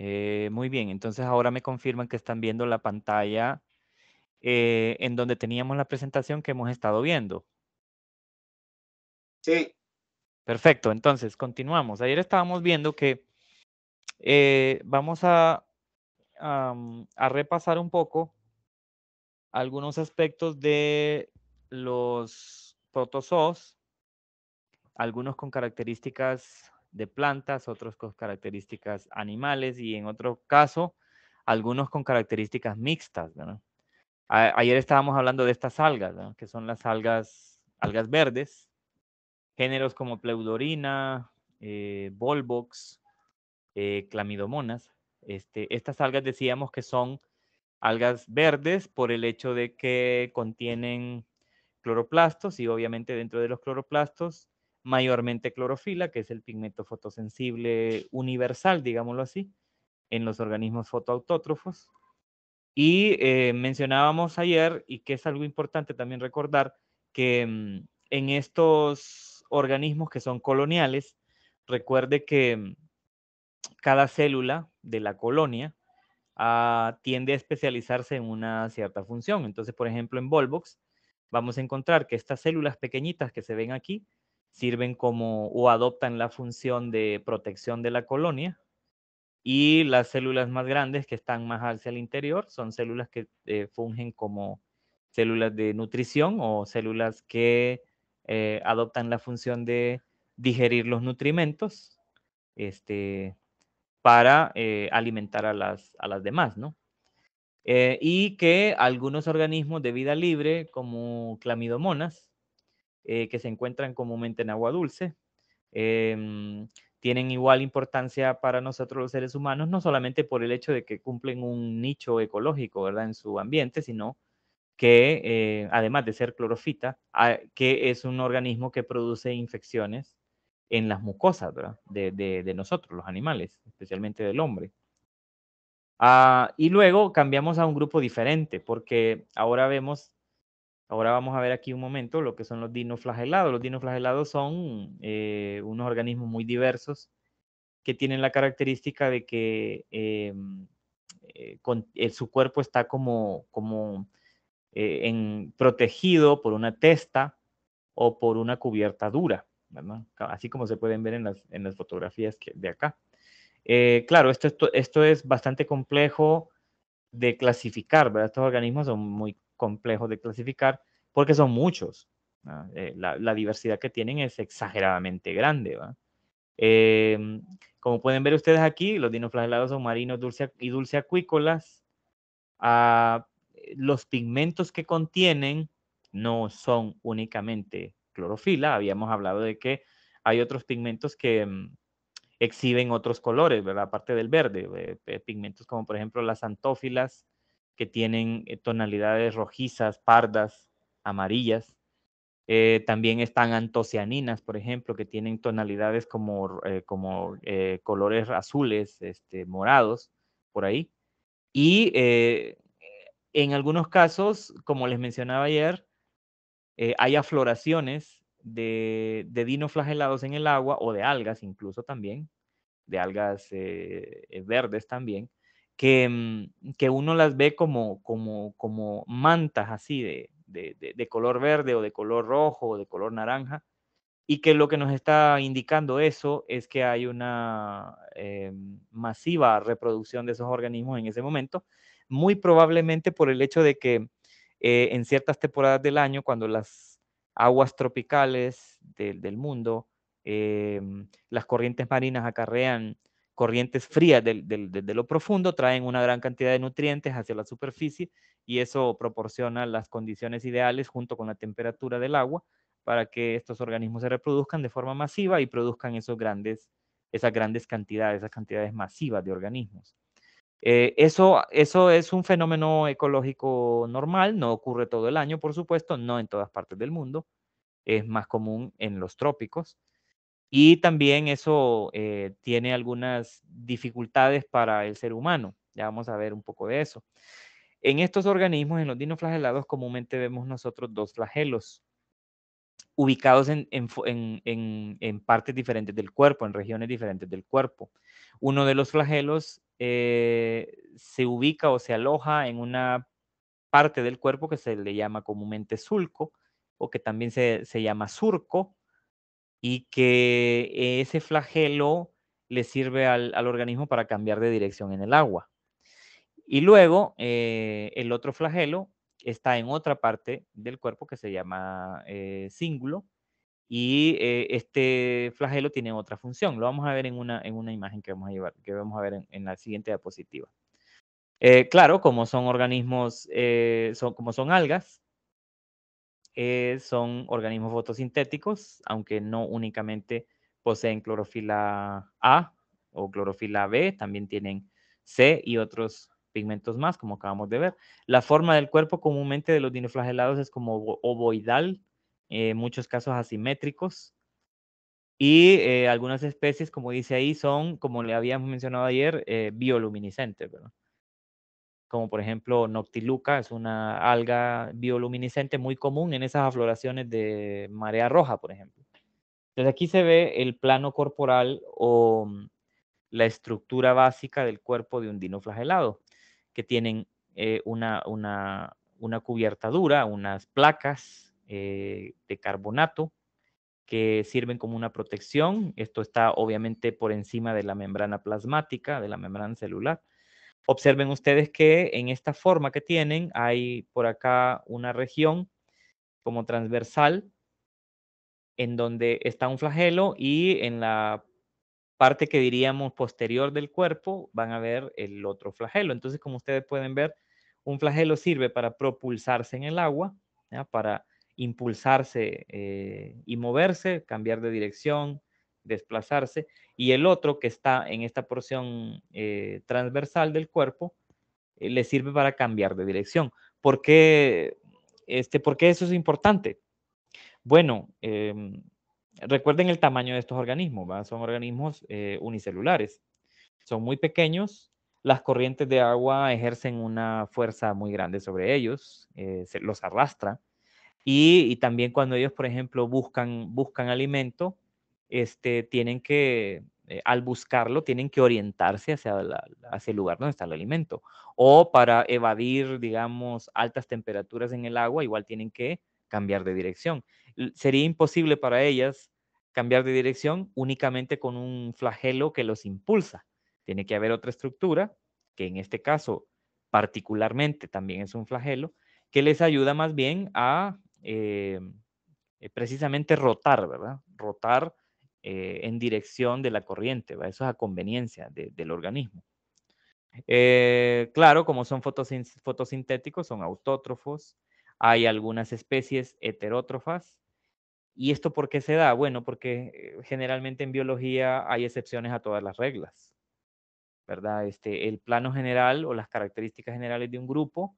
Eh, muy bien, entonces ahora me confirman que están viendo la pantalla eh, en donde teníamos la presentación que hemos estado viendo. Sí. Perfecto, entonces continuamos. Ayer estábamos viendo que eh, vamos a, a repasar un poco algunos aspectos de los protozoos, algunos con características de plantas, otros con características animales y en otro caso, algunos con características mixtas. ayer estábamos hablando de estas algas, que son las algas, algas verdes, géneros como Pleudorina, eh, Volvox, eh, Clamidomonas. Este, estas algas decíamos que son algas verdes por el hecho de que contienen cloroplastos y obviamente dentro de los cloroplastos mayormente clorofila, que es el pigmento fotosensible universal, digámoslo así, en los organismos fotoautótrofos. Y eh, mencionábamos ayer, y que es algo importante también recordar, que mm, en estos organismos que son coloniales, recuerde que mm, cada célula de la colonia ah, tiende a especializarse en una cierta función. Entonces, por ejemplo, en Volvox vamos a encontrar que estas células pequeñitas que se ven aquí sirven como o adoptan la función de protección de la colonia y las células más grandes que están más hacia el interior son células que eh, fungen como células de nutrición o células que eh, adoptan la función de digerir los nutrimentos este, para eh, alimentar a las, demás, ¿no? y que algunos organismos de vida libre, como clamidomonas, eh, que se encuentran comúnmente en agua dulce. Em, tienen igual importancia para nosotros los seres humanos, no solamente por el hecho de que cumplen un nicho ecológico, ¿verdad? En su ambiente, sino que eh, además de ser clorofita, ah, que es un organismo que produce infecciones en las mucosas De, nosotros, los animales, especialmente del hombre. Ah, y luego cambiamos a un grupo diferente, porque ahora vemos Ahora vamos a ver aquí un momento lo que son los dinoflagelados. Los dinoflagelados son eh, unos organismos muy diversos que tienen la característica de que em, eh, eh, su cuerpo está como, como protegido por una testa o por una cubierta dura, así como se pueden ver en las, fotografías que, de acá. claro, esto, esto, esto, es bastante complejo de clasificar, ¿verdad? Estos organismos son muy complejos de clasificar porque son muchos. Eh, la, diversidad que tienen es exageradamente grande. Em, como pueden ver ustedes aquí, los dinoflagelados son marinos dulce y dulceacuícolas. acuícolas ah, los pigmentos que contienen no son únicamente clorofila. Habíamos hablado de que hay otros pigmentos que mm, exhiben otros colores, ¿verdad? Aparte del verde, eh, eh, pigmentos como por ejemplo las antófilas, que tienen eh, tonalidades rojizas, pardas, amarillas. Eh, también están antocianinas, por ejemplo, que tienen tonalidades como, eh, colores azules, este, morados, por ahí. Y en algunos casos, como les mencionaba ayer, hay afloraciones de, de, dinoflagelados en el agua o de algas incluso también, de algas verdes también, que, mm, que uno las ve como, como, como mantas así de, de, color verde o de color rojo o de color naranja, y que lo que nos está indicando eso es que hay una eh, masiva reproducción de esos organismos en ese momento, muy probablemente por el hecho de que eh, en ciertas temporadas del año, cuando las aguas tropicales del mundo, eh, las corrientes marinas acarrean corrientes frías desde de, lo profundo traen una gran cantidad de nutrientes hacia la superficie y eso proporciona las condiciones ideales junto con la temperatura del agua para que estos organismos se reproduzcan de forma masiva y produzcan esos grandes, esas grandes cantidades, esas cantidades masivas de organismos. Eh, eso, eso es un fenómeno ecológico normal, no ocurre todo el año, por supuesto, no en todas partes del mundo, es más común en los trópicos. Y también eso eh, tiene algunas dificultades para el ser humano. Ya vamos a ver un poco de eso. En estos organismos, en los dinoflagelados, comúnmente vemos nosotros dos flagelos ubicados en, en, partes diferentes del cuerpo, en regiones diferentes del cuerpo. Uno de los flagelos eh, se ubica o se aloja en una parte del cuerpo que se le llama comúnmente sulco o que también se, se llama surco y que ese flagelo le sirve al, organismo para cambiar de dirección en el agua. Y luego eh, el otro flagelo está en otra parte del cuerpo que se llama eh, cíngulo y eh, este flagelo tiene otra función. Lo vamos a ver en una, en una imagen que vamos a, llevar, que vamos a ver en, la siguiente diapositiva. claro, como son organismos, son, como son algas, eh, son organismos fotosintéticos, aunque no únicamente poseen clorofila A o clorofila B, también tienen C y otros pigmentos más, como acabamos de ver. La forma del cuerpo comúnmente de los dinoflagelados es como ovoidal, en eh, muchos casos asimétricos, y eh, algunas especies, como dice ahí, son, como le habíamos mencionado ayer, bioluminiscentes, ¿verdad? como por ejemplo Noctiluca, es una alga bioluminiscente muy común en esas afloraciones de marea roja, por ejemplo. Entonces aquí se ve el plano corporal o mm, la estructura básica del cuerpo de un dinoflagelado, que tienen eh, una, una, cubierta dura, unas placas eh, de carbonato que sirven como una protección. Esto está obviamente por encima de la membrana plasmática, de la membrana celular Observen ustedes que en esta forma que tienen hay por acá una región como transversal en donde está un flagelo y en la parte que diríamos posterior del cuerpo van a ver el otro flagelo. Entonces, como ustedes pueden ver, un flagelo sirve para propulsarse en el agua, para impulsarse eh, y moverse, cambiar de dirección, desplazarse, y el otro que está en esta porción eh, transversal del cuerpo eh, le sirve para cambiar de dirección. ¿Por qué, este, ¿por eso es importante? Bueno, em, recuerden el tamaño de estos organismos, son organismos eh, unicelulares, son muy pequeños, las corrientes de agua ejercen una fuerza muy grande sobre ellos, los arrastra. Y, y, también cuando ellos, por ejemplo, buscan, buscan alimento, este, tienen que, eh, al buscarlo, tienen que orientarse hacia, hacia el lugar donde está el alimento. O para evadir, digamos, altas temperaturas en el agua, igual tienen que cambiar de dirección. Sería imposible para ellas cambiar de dirección únicamente con un flagelo que los impulsa. Tiene que haber otra estructura, que en este caso particularmente también es un flagelo, que les ayuda más bien a em, eh, precisamente rotar, ¿verdad? Rotar eh, en dirección de la corriente, ¿va? eso es a conveniencia del organismo. Eh, claro, como son fotosintéticos, son autótrofos, hay algunas especies heterótrofas. ¿Y esto por qué se da? Bueno, porque eh, generalmente en biología hay excepciones a todas las reglas, ¿verdad? Este, el plano general o las características generales de un grupo,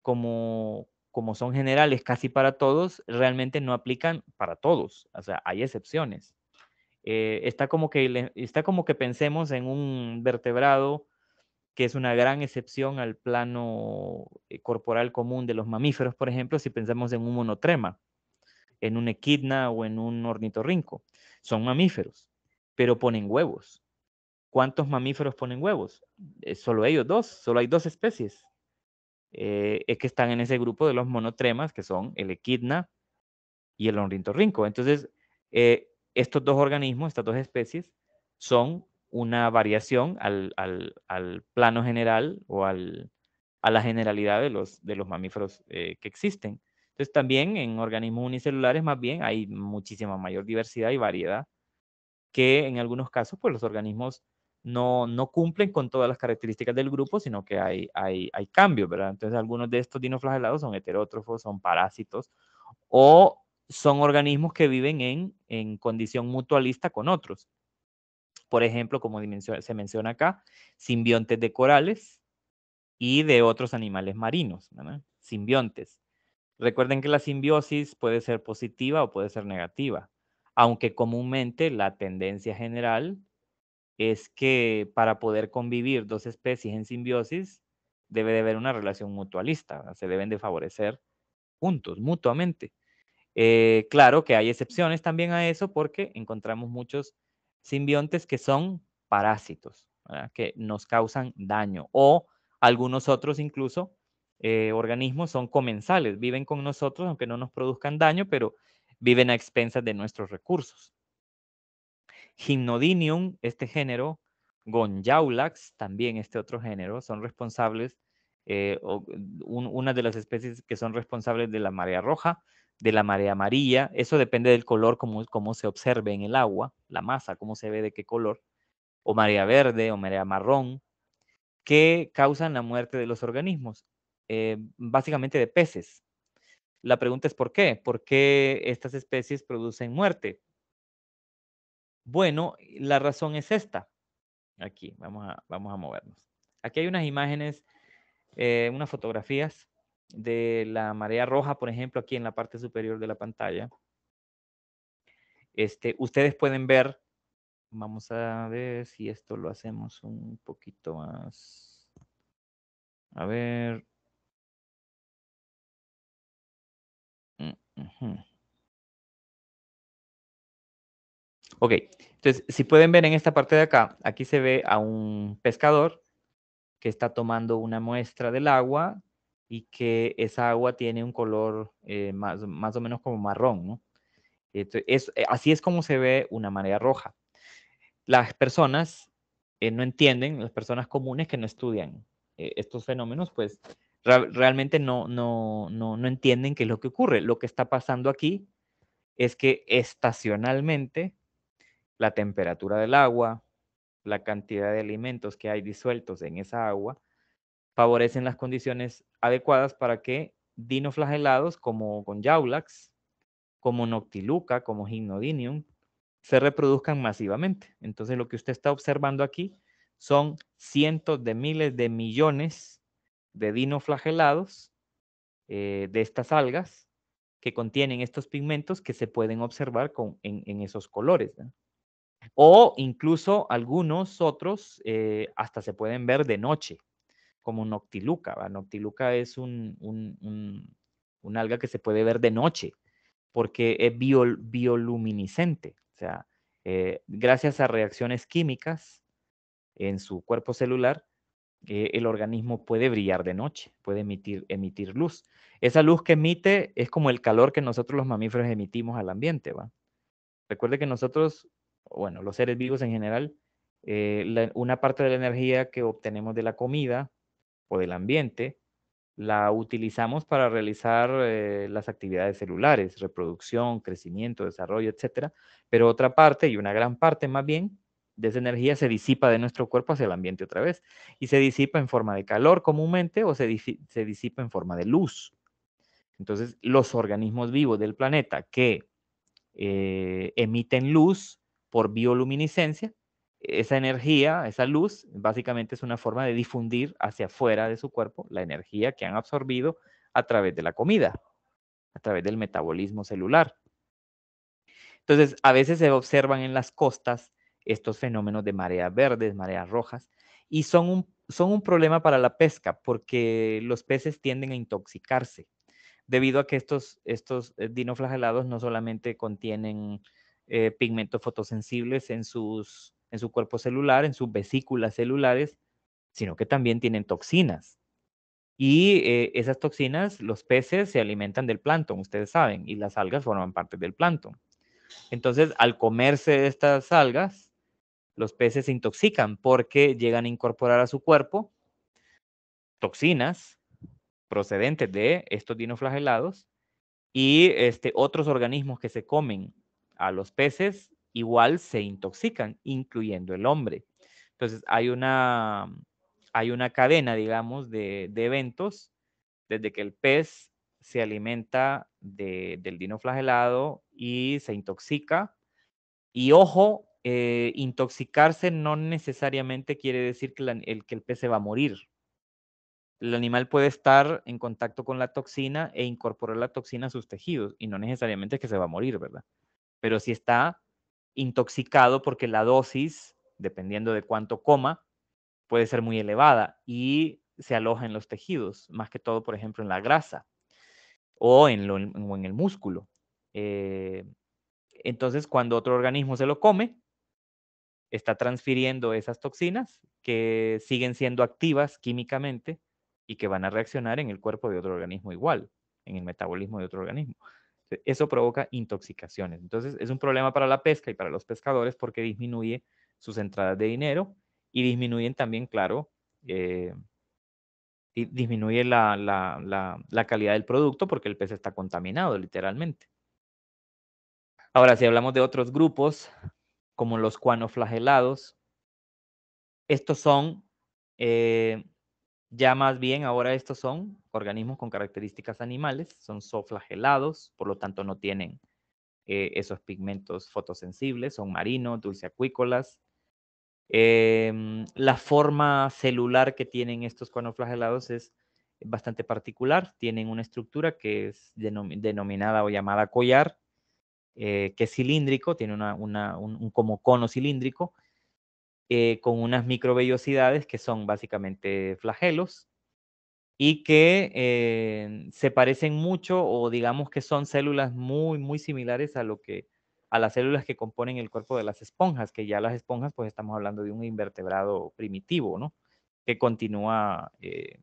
como, como son generales casi para todos, realmente no aplican para todos, o sea, hay excepciones. Eh, está, como que, está como que pensemos en un vertebrado que es una gran excepción al plano eh, corporal común de los mamíferos, por ejemplo, si pensamos en un monotrema, en un equidna o en un ornitorrinco. Son mamíferos, pero ponen huevos. ¿Cuántos mamíferos ponen huevos? Eh, solo ellos dos, solo hay dos especies es que están en ese grupo de los monotremas, que son el equidna y el ornitorrinco. Entonces, estos dos organismos, estas dos especies, son una variación al, plano general o al, a la generalidad de los, de los mamíferos eh, que existen. Entonces también en organismos unicelulares más bien hay muchísima mayor diversidad y variedad que en algunos casos pues los organismos no, no cumplen con todas las características del grupo, sino que hay, hay, hay cambios, ¿verdad? Entonces algunos de estos dinoflagelados son heterótrofos, son parásitos o son organismos que viven en, condición mutualista con otros. Por ejemplo, como se menciona acá, simbiontes de corales y de otros animales marinos, simbiontes. Recuerden que la simbiosis puede ser positiva o puede ser negativa, aunque comúnmente la tendencia general es que para poder convivir dos especies en simbiosis debe de haber una relación mutualista, se deben de favorecer juntos, mutuamente. Eh, claro que hay excepciones también a eso porque encontramos muchos simbiontes que son parásitos, que nos causan daño. O algunos otros incluso eh, organismos son comensales, viven con nosotros aunque no nos produzcan daño, pero viven a expensas de nuestros recursos. Gymnodinium, este género, Gonjaulax, también este otro género, son responsables, eh, una de las especies que son responsables de la marea roja, de la marea amarilla. Eso depende del color, como, se observe en el agua, la masa, cómo se ve de qué color, o marea verde o marea marrón, que causan la muerte de los organismos, eh, básicamente de peces. La pregunta es por qué, por qué estas especies producen muerte. Bueno, la razón es esta. Aquí, vamos a, vamos a movernos. Aquí hay unas imágenes, eh, unas fotografías de la marea roja, por ejemplo, aquí en la parte superior de la pantalla, este, ustedes pueden ver, vamos a ver si esto lo hacemos un poquito más. A ver. Mm, ok, entonces si pueden ver en esta parte de acá, aquí se ve a un pescador que está tomando una muestra del agua y que esa agua tiene un color eh, más, o menos como marrón, eh, así es como se ve una marea roja. Las personas eh, no entienden, las personas comunes que no estudian estos fenómenos, pues realmente no, no entienden qué es lo que ocurre. Lo que está pasando aquí es que estacionalmente la temperatura del agua, la cantidad de alimentos que hay disueltos en esa agua, favorecen las condiciones adecuadas para que dinoflagelados como Gonjaulax, como Noctiluca, como Gymnodinium, se reproduzcan masivamente. Entonces lo que usted está observando aquí son cientos de miles de millones de dinoflagelados eh, de estas algas que contienen estos pigmentos que se pueden observar con, en, esos colores. O incluso algunos otros eh, hasta se pueden ver de noche como Noctiluca. ¿va? Noctiluca es un, un, un, un, alga que se puede ver de noche porque es bioluminiscente. O sea, eh, gracias a reacciones químicas en su cuerpo celular, eh, el organismo puede brillar de noche, puede emitir, emitir luz. Esa luz que emite es como el calor que nosotros los mamíferos emitimos al ambiente. ¿va? Recuerde que nosotros, bueno, los seres vivos en general, eh, una parte de la energía que obtenemos de la comida, o del ambiente, la utilizamos para realizar eh, las actividades celulares, reproducción, crecimiento, desarrollo, etcétera, pero otra parte y una gran parte más bien de esa energía se disipa de nuestro cuerpo hacia el ambiente otra vez y se disipa en forma de calor comúnmente o se, se disipa en forma de luz. Entonces, los organismos vivos del planeta que eh, emiten luz por bioluminiscencia esa energía, esa luz, básicamente es una forma de difundir hacia afuera de su cuerpo la energía que han absorbido a través de la comida, a través del metabolismo celular. Entonces, a veces se observan en las costas estos fenómenos de mareas verdes, mareas rojas, y son un, son un problema para la pesca porque los peces tienden a intoxicarse debido a que estos, estos eh, dinoflagelados no solamente contienen eh, pigmentos fotosensibles en sus en su cuerpo celular, en sus vesículas celulares, sino que también tienen toxinas. Y eh, esas toxinas, los peces se alimentan del plancton, ustedes saben, y las algas forman parte del plancton. Entonces, al comerse estas algas, los peces se intoxican porque llegan a incorporar a su cuerpo toxinas procedentes de estos dinoflagelados y este, otros organismos que se comen a los peces igual se intoxican, incluyendo el hombre. Entonces hay una, hay una cadena, digamos, de, eventos desde que el pez se alimenta de, del dinoflagelado y se intoxica. Y ojo, eh, intoxicarse no necesariamente quiere decir que, el, que el pez se va a morir. El animal puede estar en contacto con la toxina e incorporar la toxina a sus tejidos y no necesariamente que se va a morir, ¿verdad? Pero si está intoxicado porque la dosis, dependiendo de cuánto coma, puede ser muy elevada y se aloja en los tejidos, más que todo, por ejemplo, en la grasa o en, el músculo. Eh, entonces, cuando otro organismo se lo come, está transfiriendo esas toxinas que siguen siendo activas químicamente y que van a reaccionar en el cuerpo de otro organismo igual, en el metabolismo de otro organismo. Eso provoca intoxicaciones. Entonces es un problema para la pesca y para los pescadores porque disminuye sus entradas de dinero y disminuyen también, claro, eh, disminuye la, la, calidad del producto porque el pez está contaminado, literalmente. Ahora, si hablamos de otros grupos, como los cuanoflagelados, estos son eh, ya más bien ahora estos son organismos con características animales, son zooflagelados, por lo tanto no tienen eh, esos pigmentos fotosensibles, son marinos, dulceacuícolas. Em, la forma celular que tienen estos conoflagelados es bastante particular, tienen una estructura que es denominada o llamada collar, eh, que es cilíndrico, tiene una, un como cono cilíndrico, eh, con unas microvellosidades que son básicamente flagelos y que eh, se parecen mucho o digamos que son células muy, muy similares a lo que a las células que componen el cuerpo de las esponjas, que ya las esponjas, pues estamos hablando de un invertebrado primitivo, ¿no? Que continúa, eh,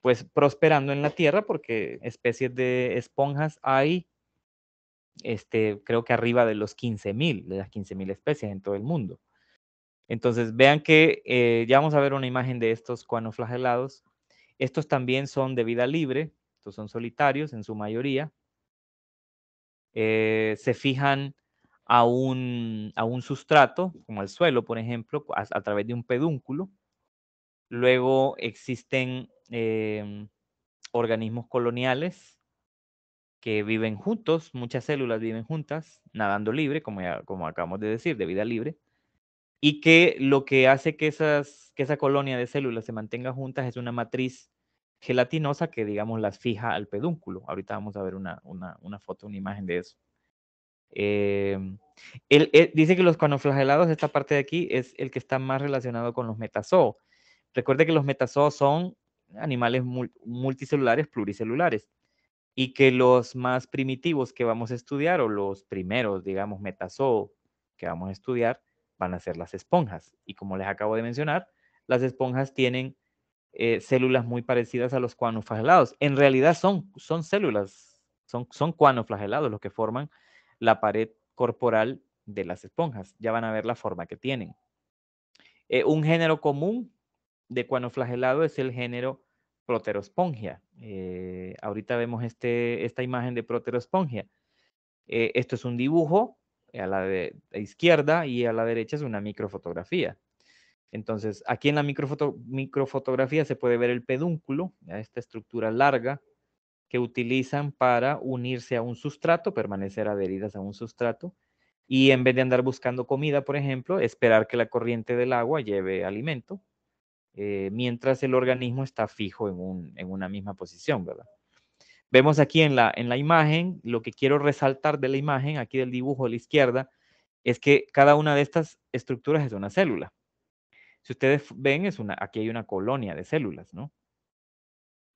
pues, prosperando en la Tierra, porque especies de esponjas hay, este, creo que arriba de los 15.000, de las 15.000 especies en todo el mundo. Entonces, vean que eh, ya vamos a ver una imagen de estos cuanoflagelados. Estos también son de vida libre, estos son solitarios en su mayoría. Eh, se fijan a un, a un sustrato, como el suelo, por ejemplo, a, través de un pedúnculo. Luego existen em, organismos coloniales que viven juntos, muchas células viven juntas, nadando libre, como, como acabamos de decir, de vida libre y que lo que hace que, esa colonia de células se mantenga juntas es una matriz gelatinosa que, digamos, las fija al pedúnculo. Ahorita vamos a ver una, foto, una imagen de eso. él, em, eh, dice que los conoflagelados, esta parte de aquí, es el que está más relacionado con los metazoos. Recuerde que los metazoos son animales multicelulares, pluricelulares, y que los más primitivos que vamos a estudiar, o los primeros, digamos, metazoos que vamos a estudiar, van a ser las esponjas. Y como les acabo de mencionar, las esponjas tienen eh, células muy parecidas a los cuanoflagelados. En realidad son, son células, son, son cuanoflagelados los que forman la pared corporal de las esponjas. Ya van a ver la forma que tienen. Eh, un género común de cuanoflagelado es el género proterospongia. Eh, ahorita vemos este, esta imagen de proterospongia. esto es un dibujo eh, a la izquierda y a la derecha es una microfotografía. Entonces, aquí en la microfotografía se puede ver el pedúnculo, esta estructura larga que utilizan para unirse a un sustrato, permanecer adheridas a un sustrato, y en vez de andar buscando comida, por ejemplo, esperar que la corriente del agua lleve alimento, eh, mientras el organismo está fijo en, en una misma posición, ¿verdad? Vemos aquí en la, en la imagen, lo que quiero resaltar de la imagen, aquí del dibujo a la izquierda, es que cada una de estas estructuras es una célula. Si ustedes ven, es una, aquí hay una colonia de células, ¿no?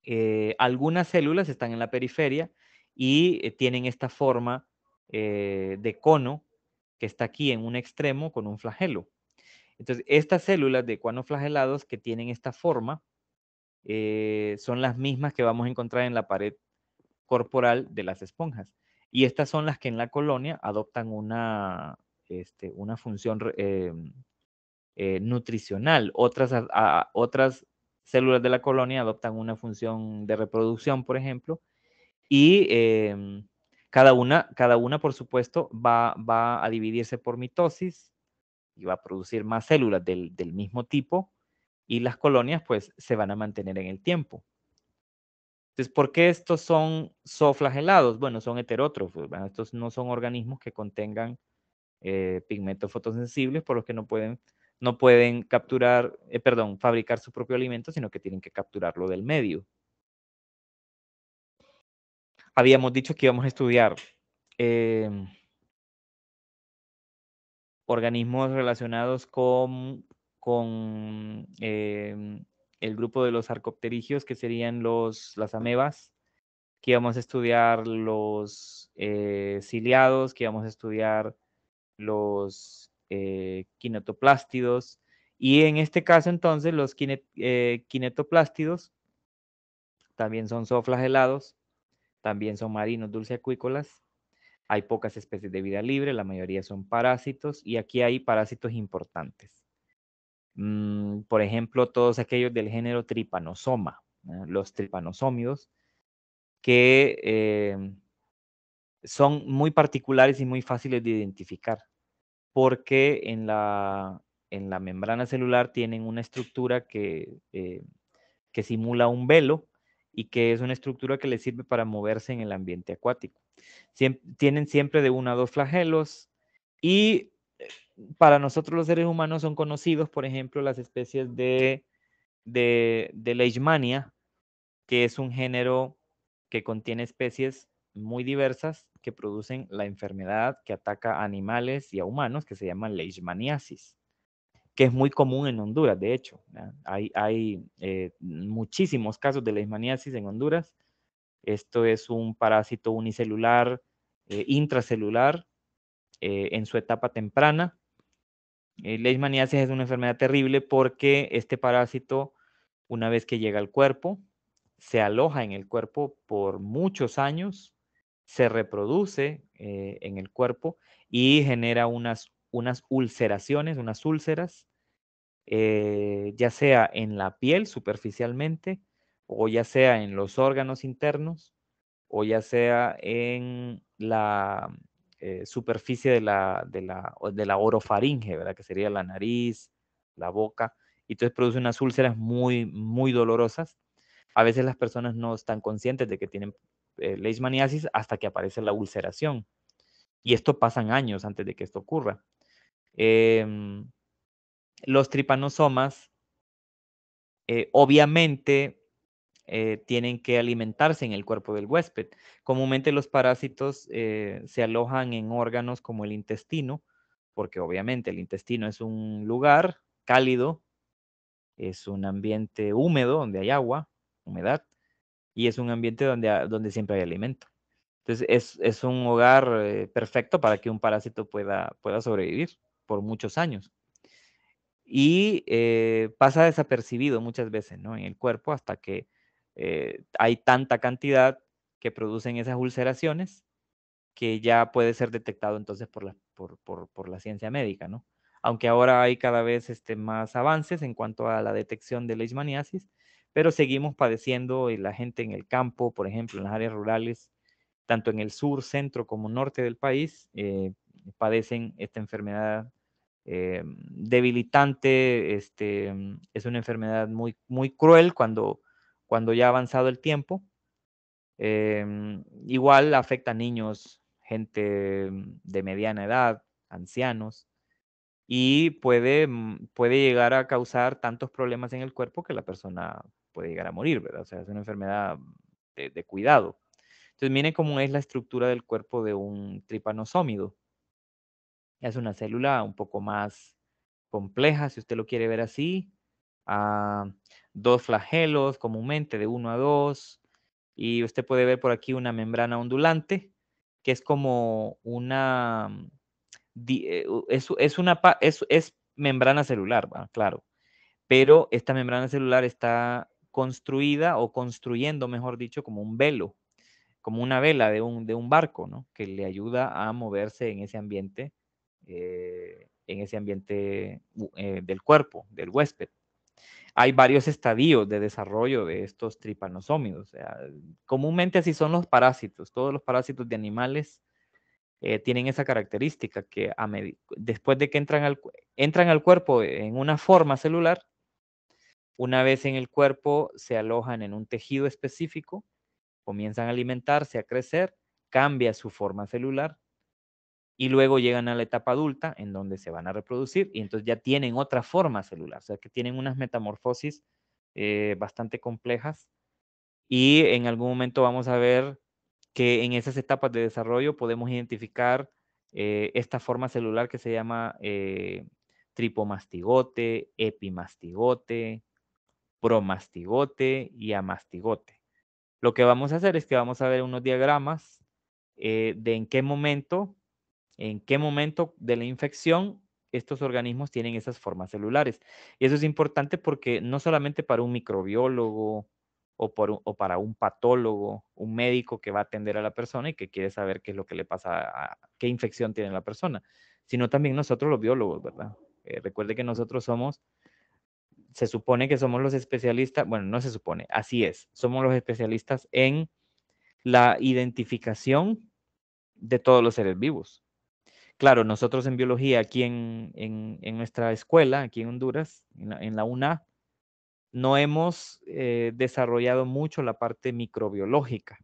Eh, algunas células están en la periferia y eh, tienen esta forma eh, de cono que está aquí en un extremo con un flagelo. Entonces, estas células de flagelados que tienen esta forma son las mismas que vamos a encontrar en la pared corporal de las esponjas. Y estas son las que en la colonia adoptan una, este, una función em, eh, nutricional. Otras, otras células de la colonia adoptan una función de reproducción, por ejemplo, y em, cada, una, cada una, por supuesto, va, va, a dividirse por mitosis y va a producir más células del, del mismo tipo y las colonias pues se van a mantener en el tiempo. Entonces, ¿por qué estos son zooflagelados? Bueno, son heterótrofos, estos no son organismos que contengan eh, pigmentos fotosensibles, por los que no pueden, no pueden capturar, eh, perdón, fabricar su propio alimento, sino que tienen que capturarlo del medio. Habíamos dicho que íbamos a estudiar em, organismos relacionados con, con em, el grupo de los arcopterigios, que serían los, las amebas, que íbamos a estudiar los eh, ciliados, que íbamos a estudiar los eh, y en este caso entonces los kinetoplastidos eh, también son zooflagelados, también son marinos dulceacuícolas, hay pocas especies de vida libre, la mayoría son parásitos, y aquí hay parásitos importantes. Mm, por ejemplo, todos aquellos del género tripanosoma, los tripanosómidos, que em, son muy particulares y muy fáciles de identificar, porque en la, membrana celular tienen una estructura que, eh, que simula un velo y que es una estructura que les sirve para moverse en el ambiente acuático. tienen siempre de uno a dos flagelos y para nosotros los seres humanos son conocidos, por ejemplo, las especies de, de, Leishmania, que es un género que contiene especies muy diversas que producen la enfermedad que ataca a animales y a humanos, que se llama leishmaniasis, que es muy común en Honduras, de hecho. Hay, hay eh, muchísimos casos de leishmaniasis en Honduras. Esto es un parásito unicelular, eh, intracelular, eh, en su etapa temprana, eh, leishmaniasis es una enfermedad terrible porque este parásito, una vez que llega al cuerpo, se aloja en el cuerpo por muchos años, se reproduce eh, en el cuerpo y genera unas, unas ulceraciones, unas úlceras, eh, ya sea en la piel superficialmente o ya sea en los órganos internos o ya sea en la eh, superficie de la, la, de la orofaringe, ¿verdad? Que sería la nariz, la boca. Y entonces produce unas úlceras muy, muy dolorosas. A veces las personas no están conscientes de que tienen eh, leishmaniasis hasta que aparece la ulceración. Y esto pasan años antes de que esto ocurra. Em, los tripanosomas, eh, obviamente, eh, tienen que alimentarse en el cuerpo del huésped. Comúnmente los parásitos eh, se alojan en órganos como el intestino, porque obviamente el intestino es un lugar cálido, es un ambiente húmedo donde hay agua, humedad, y es un ambiente donde, donde siempre hay alimento. Entonces es, es un hogar eh, perfecto para que un parásito pueda, pueda sobrevivir por muchos años y pasa desapercibido muchas veces ¿no? en el cuerpo hasta que eh, hay tanta cantidad que producen esas ulceraciones que ya puede ser detectado entonces por la, por, la ciencia médica, ¿no? Aunque ahora hay cada vez este, más avances en cuanto a la detección de la ismaniasis, pero seguimos padeciendo y la gente en el campo, por ejemplo, en las áreas rurales, tanto en el sur, centro como norte del país, eh, padecen esta enfermedad eh, debilitante, este, es una enfermedad muy, muy cruel cuando cuando ya ha avanzado el tiempo. Em, igual afecta a niños, gente mm, de mediana edad, ancianos, y puede, mm, puede llegar a causar tantos problemas en el cuerpo que la persona puede llegar a morir, ¿verdad? O sea, es una enfermedad de, cuidado. Entonces, miren cómo es la estructura del cuerpo de un tripanosómido. Es una célula un poco más compleja, si usted lo quiere ver así a dos flagelos, comúnmente de uno a dos. Y usted puede ver por aquí una membrana ondulante, que es como una... Mm, eh, es, es una es, membrana celular, claro. Pero esta membrana celular está construida o construyendo, mejor dicho, como un velo, como una vela de un, de un barco, ¿no? Que le ayuda a moverse en ese ambiente, eh, en ese ambiente eh, del cuerpo, del huésped hay varios estadios de desarrollo de estos tripanosómidos. comúnmente así son los parásitos. Todos los parásitos de animales eh, tienen esa característica que después de que entran al, entran al cuerpo en una forma celular, una vez en el cuerpo se alojan en un tejido específico, comienzan a alimentarse, a crecer, cambia su forma celular y luego llegan a la etapa adulta en donde se van a reproducir y entonces ya tienen otra forma celular, o sea que tienen unas metamorfosis eh, bastante complejas y en algún momento vamos a ver que en esas etapas de desarrollo podemos identificar eh, esta forma celular que se llama eh, tripomastigote, epimastigote, promastigote y amastigote. Lo que vamos a hacer es que vamos a ver unos diagramas de en qué momento en qué momento de la infección estos organismos tienen esas formas celulares. Y eso es importante porque no solamente para un microbiólogo o, para un patólogo, un médico que va a atender a la persona y que quiere saber qué es lo que le pasa, qué infección tiene la persona, sino también nosotros los biólogos, ¿verdad? Eh, recuerde que nosotros somos, se supone que somos los especialistas, bueno, no se supone, así es, somos los especialistas en la identificación de todos los seres vivos claro, nosotros en biología aquí en, nuestra escuela, aquí en Honduras, en la, UNA, no hemos eh, desarrollado mucho la parte microbiológica,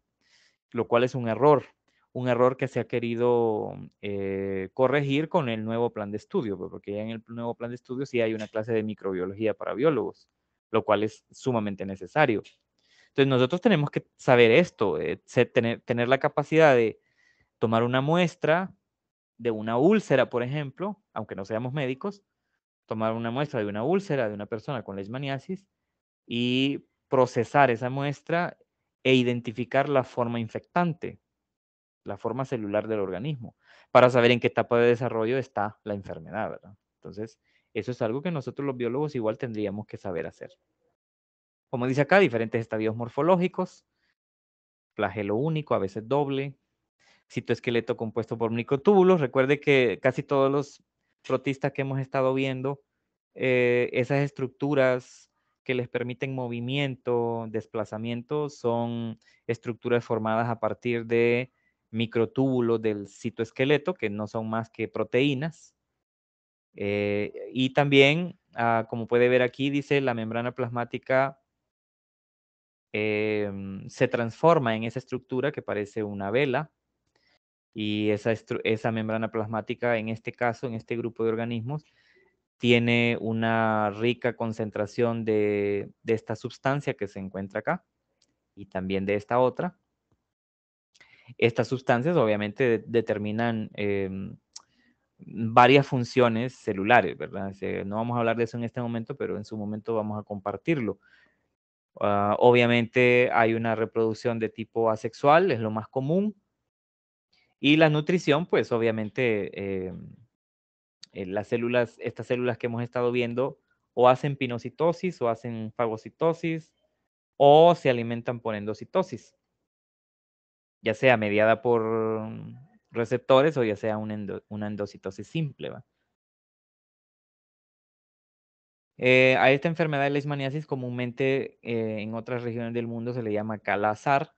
lo cual es un error, un error que se ha querido eh, corregir con el nuevo plan de estudio, pues, porque ya en el nuevo plan de estudio sí hay una clase de microbiología para biólogos, lo cual es sumamente necesario. Entonces nosotros tenemos que saber esto, eh, tener la capacidad de tomar una muestra, de una úlcera, por ejemplo, aunque no seamos médicos, tomar una muestra de una úlcera de una persona con leishmaniasis y procesar esa muestra e identificar la forma infectante, la forma celular del organismo, para saber en qué etapa de desarrollo está la enfermedad, Entonces, eso es algo que nosotros los biólogos igual tendríamos que saber hacer. Como dice acá, diferentes estadios morfológicos, flagelo único, a veces doble, citoesqueleto compuesto por microtúbulos. Recuerde que casi todos los protistas que hemos estado viendo, eh, esas estructuras que les permiten movimiento, desplazamiento, son estructuras formadas a partir de microtúbulos del citoesqueleto, que no son más que proteínas. Eh, y también, ah, como puede ver aquí, dice la membrana plasmática em, se transforma en esa estructura que parece una vela y esa, esa membrana plasmática, en este caso, en este grupo de organismos, tiene una rica concentración de, esta sustancia que se encuentra acá y también de esta otra. Estas sustancias obviamente determinan em, varias funciones celulares, ¿verdad? No vamos a hablar de eso en este momento, pero en su momento vamos a compartirlo. Ah, obviamente hay una reproducción de tipo asexual, es lo más común, y la nutrición, pues obviamente em, eh, las células, estas células que hemos estado viendo, o hacen pinocitosis, o hacen fagocitosis, o se alimentan por endocitosis, ya sea mediada por mm, receptores o ya sea una, endocitosis simple. Eh, a esta enfermedad de leishmaniasis comúnmente eh, en otras regiones del mundo se le llama calazar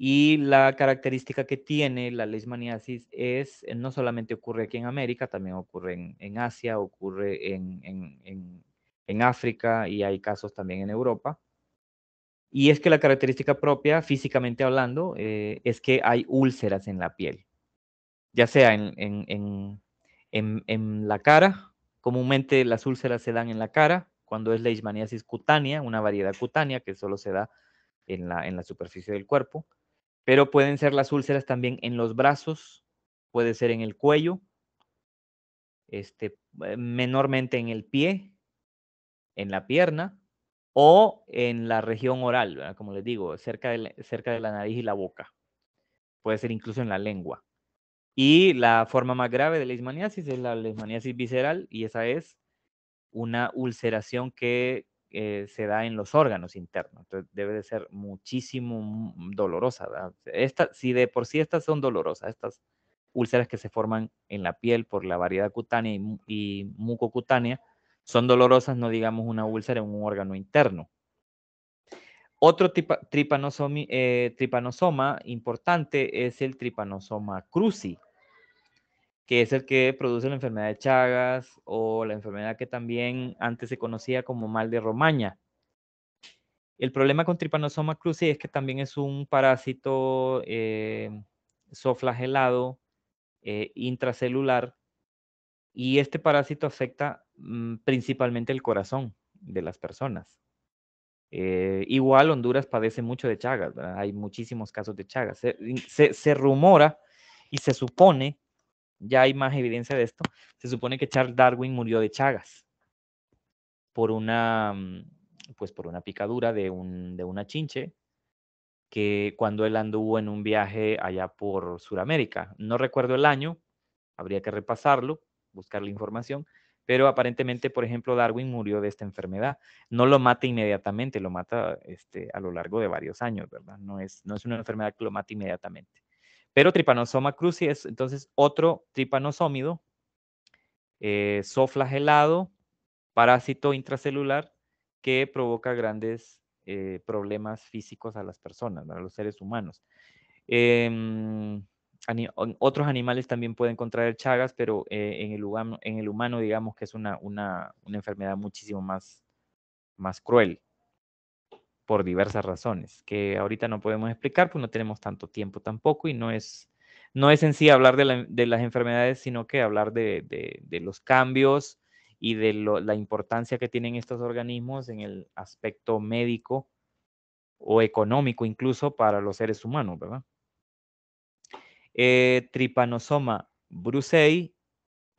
y la característica que tiene la leishmaniasis es, eh, no solamente ocurre aquí en América, también ocurre en, Asia, ocurre en, en, en, África y hay casos también en Europa. Y es que la característica propia, físicamente hablando, eh, es que hay úlceras en la piel, ya sea en, la cara, comúnmente las úlceras se dan en la cara, cuando es leishmaniasis cutánea, una variedad cutánea que solo se da en la, en la superficie del cuerpo pero pueden ser las úlceras también en los brazos, puede ser en el cuello, este, eh, menormente en el pie, en la pierna o en la región oral, como les digo, cerca de, la, cerca de la nariz y la boca. Puede ser incluso en la lengua. Y la forma más grave de la leishmaniasis es la leishmaniasis visceral y esa es una ulceración que eh, se da en los órganos internos. Entonces debe de ser muchísimo mm, dolorosa. Esta, si de por sí estas son dolorosas, estas úlceras que se forman en la piel por la variedad cutánea y, mucocutánea, son dolorosas, no digamos una úlcera en un órgano interno. Otro tipo eh, tripanosoma importante es el tripanosoma cruzi, que es el que produce la enfermedad de Chagas o la enfermedad que también antes se conocía como mal de Romaña. El problema con Trypanosoma cruzi es que también es un parásito eh, soflagelado eh, intracelular y este parásito afecta mm, principalmente el corazón de las personas. Eh, igual Honduras padece mucho de Chagas, hay muchísimos casos de Chagas. se rumora y se supone ya hay más evidencia de esto, se supone que Charles Darwin murió de Chagas por una, mm, pues por una picadura de, un, de una chinche que cuando él anduvo en un viaje allá por Sudamérica. No recuerdo el año, habría que repasarlo, buscar la información, pero aparentemente, por ejemplo, Darwin murió de esta enfermedad. No lo mata inmediatamente, lo mata este, a lo largo de varios años, ¿verdad? No es, no es una enfermedad que lo mata inmediatamente. Pero Trypanosoma cruzi es entonces otro tripanosómido, eh, soflagelado, parásito intracelular que provoca grandes eh, problemas físicos a las personas, a los seres humanos. Em, otros animales también pueden contraer chagas, pero eh, en el, humano, digamos que es una, una enfermedad muchísimo más, más cruel por diversas razones que ahorita no podemos explicar, pues no tenemos tanto tiempo tampoco y no es, no es en sí hablar de, las enfermedades, sino que hablar de, los cambios y de la importancia que tienen estos organismos en el aspecto médico o económico incluso para los seres humanos, ¿verdad? Eh, tripanosoma brucei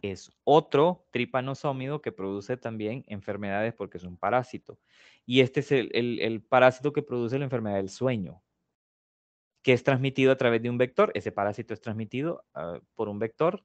es otro tripanosómido que produce también enfermedades porque es un parásito. Y este es el, parásito que produce la enfermedad del sueño, que es transmitido a través de un vector. Ese parásito es transmitido ah, por un vector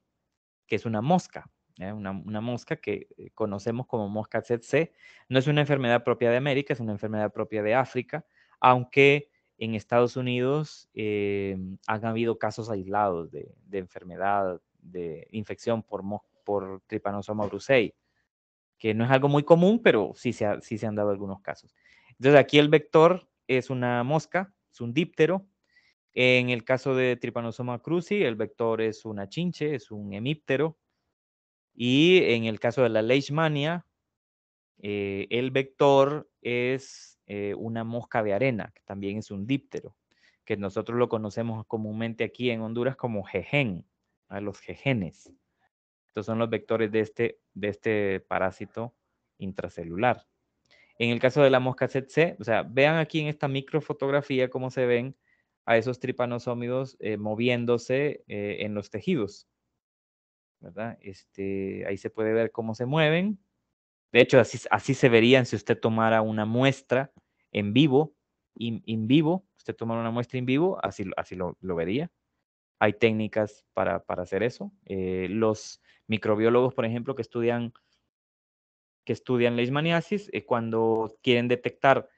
que es una mosca, una, mosca que eh, conocemos como mosca ZC, No es una enfermedad propia de América, es una enfermedad propia de África, aunque en Estados Unidos eh, han habido casos aislados de, de enfermedad de infección por, por tripanosoma brucei, que no es algo muy común, pero sí se, sí se han dado algunos casos. Entonces aquí el vector es una mosca, es un díptero. En el caso de tripanosoma cruzi, el vector es una chinche, es un hemíptero. Y en el caso de la leishmania, eh, el vector es eh, una mosca de arena, que también es un díptero, que nosotros lo conocemos comúnmente aquí en Honduras como jejen a los gegenes. Estos son los vectores de este, de este parásito intracelular. En el caso de la mosca tsetse, o sea, vean aquí en esta microfotografía cómo se ven a esos tripanosómidos eh, moviéndose eh, en los tejidos. Este, ahí se puede ver cómo se mueven. De hecho, así, así se verían si usted tomara una muestra en vivo, in, vivo, usted tomara una muestra en vivo, así, así lo vería. Hay técnicas para, para hacer eso. Eh, los microbiólogos, por ejemplo, que estudian, que estudian leishmaniasis, eh, cuando quieren detectar